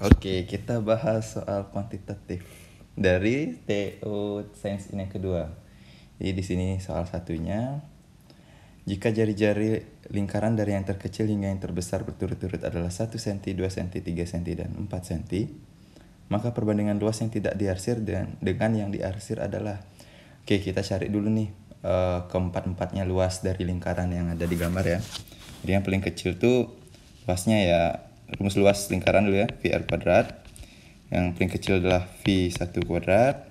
Oke, kita bahas soal kuantitatif dari TO Sains ini yang kedua. Jadi di sini soal satunya, jika jari-jari lingkaran dari yang terkecil hingga yang terbesar berturut-turut adalah 1 cm, 2 cm, 3 cm, dan 4 cm, maka perbandingan luas yang tidak diarsir dan dengan yang diarsir adalah Oke, kita cari dulu nih eh, keempat-empatnya luas dari lingkaran yang ada di gambar ya. Jadi yang paling kecil tuh luasnya ya rumus luas lingkaran dulu ya VR kuadrat yang paling kecil adalah V1 kuadrat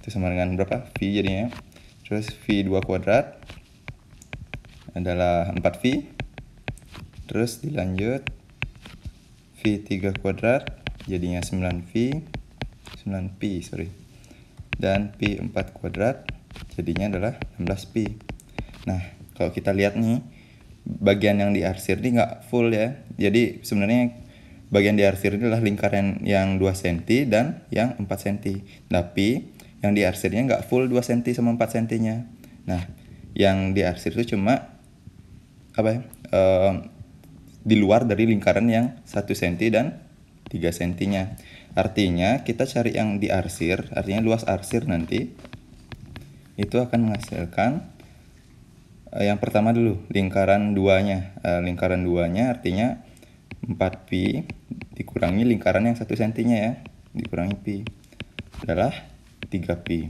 itu sama dengan berapa? V jadinya ya. terus V2 kuadrat adalah 4V terus dilanjut V3 kuadrat jadinya 9V 9P sorry dan P4 kuadrat jadinya adalah 16P nah kalau kita lihat nih bagian yang diarsir ini nggak full ya jadi sebenarnya bagian diarsir ini adalah lingkaran yang 2 cm dan yang 4 cm tapi yang diarsirnya nggak full 2 cm sama 4 cm nya nah yang diarsir itu cuma apa ya uh, di luar dari lingkaran yang 1 cm dan 3 cm nya artinya kita cari yang diarsir artinya luas arsir nanti itu akan menghasilkan Eh, yang pertama dulu lingkaran duanya eh, lingkaran duanya artinya 4pi dikurangi lingkaran yang satu sentinya ya dikurangi pi adalah 3pi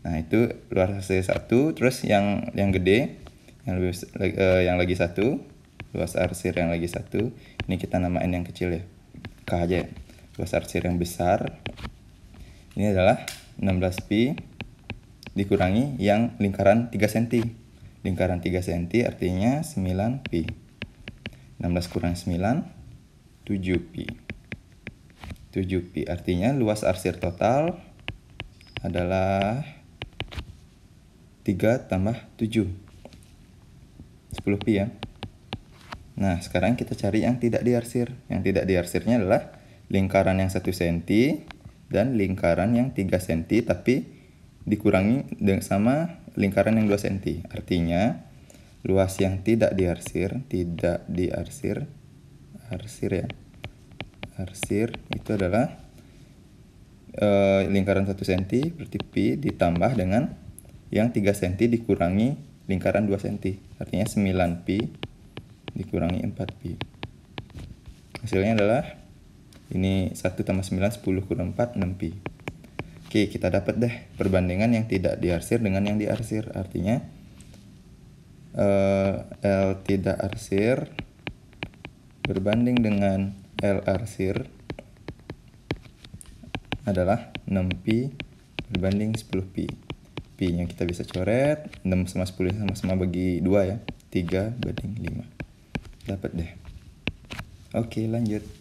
nah itu luar c satu terus yang yang gede yang lebih, uh, yang lagi satu luas arsir yang lagi satu ini kita namain yang kecil ya k aja ya. luas arsir yang besar ini adalah 16pi dikurangi yang lingkaran 3 cm Lingkaran 3 cm artinya 9pi. 16 kurang 9, 7pi. 7pi artinya luas arsir total adalah 3 tambah 7. 10pi ya. Nah, sekarang kita cari yang tidak diarsir. Yang tidak diarsirnya adalah lingkaran yang 1 cm dan lingkaran yang 3 cm tapi dikurangi dengan sama lingkaran yang 2 cm. Artinya luas yang tidak diarsir, tidak diarsir, arsir ya. Arsir itu adalah e, lingkaran 1 cm berarti pi ditambah dengan yang 3 cm dikurangi lingkaran 2 cm. Artinya 9 pi dikurangi 4 pi. Hasilnya adalah ini 1 tambah 9 10 kurang 4 6 pi. Oke, kita dapat deh perbandingan yang tidak diarsir dengan yang diarsir. Artinya eh, L tidak arsir berbanding dengan L arsir adalah 6 p berbanding 10 p Pi-nya kita bisa coret, 6 sama 10 sama-sama bagi 2 ya. 3 banding 5. Dapat deh. Oke, lanjut.